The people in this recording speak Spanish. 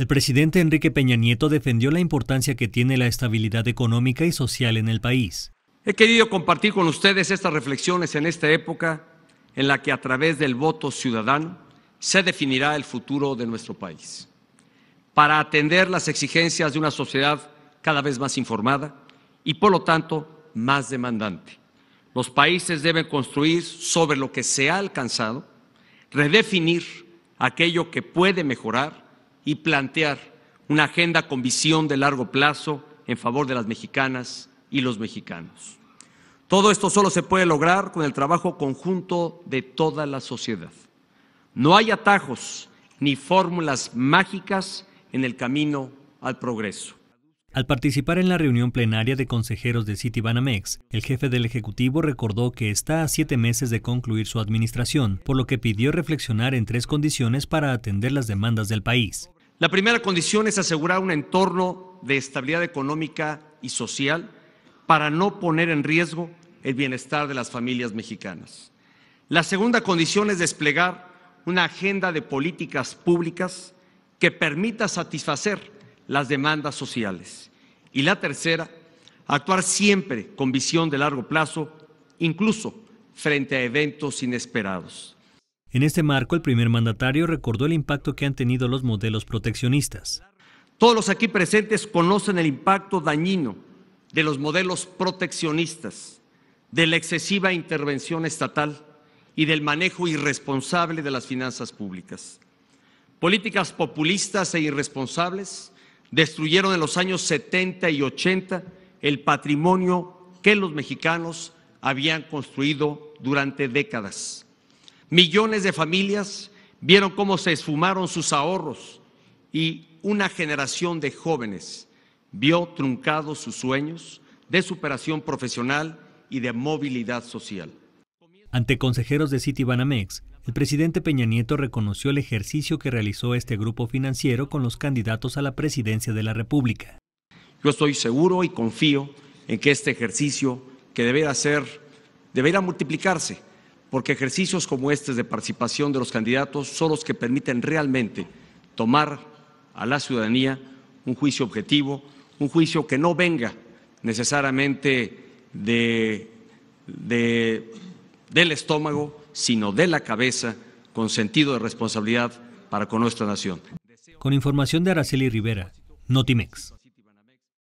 El presidente Enrique Peña Nieto defendió la importancia que tiene la estabilidad económica y social en el país. He querido compartir con ustedes estas reflexiones en esta época en la que a través del voto ciudadano se definirá el futuro de nuestro país. Para atender las exigencias de una sociedad cada vez más informada y por lo tanto más demandante. Los países deben construir sobre lo que se ha alcanzado, redefinir aquello que puede mejorar y plantear una agenda con visión de largo plazo en favor de las mexicanas y los mexicanos. Todo esto solo se puede lograr con el trabajo conjunto de toda la sociedad. No hay atajos ni fórmulas mágicas en el camino al progreso. Al participar en la reunión plenaria de consejeros de Citibanamex, el jefe del Ejecutivo recordó que está a siete meses de concluir su administración, por lo que pidió reflexionar en tres condiciones para atender las demandas del país. La primera condición es asegurar un entorno de estabilidad económica y social para no poner en riesgo el bienestar de las familias mexicanas. La segunda condición es desplegar una agenda de políticas públicas que permita satisfacer las demandas sociales. Y la tercera, actuar siempre con visión de largo plazo, incluso frente a eventos inesperados. En este marco, el primer mandatario recordó el impacto que han tenido los modelos proteccionistas. Todos los aquí presentes conocen el impacto dañino de los modelos proteccionistas, de la excesiva intervención estatal y del manejo irresponsable de las finanzas públicas. Políticas populistas e irresponsables Destruyeron en los años 70 y 80 el patrimonio que los mexicanos habían construido durante décadas. Millones de familias vieron cómo se esfumaron sus ahorros y una generación de jóvenes vio truncados sus sueños de superación profesional y de movilidad social. Ante consejeros de Citibanamex, el presidente Peña Nieto reconoció el ejercicio que realizó este grupo financiero con los candidatos a la presidencia de la República. Yo estoy seguro y confío en que este ejercicio que deberá ser, deberá multiplicarse, porque ejercicios como este de participación de los candidatos son los que permiten realmente tomar a la ciudadanía un juicio objetivo, un juicio que no venga necesariamente de, del estómago, sino de la cabeza, con sentido de responsabilidad para con nuestra nación. Con información de Araceli Rivera, Notimex.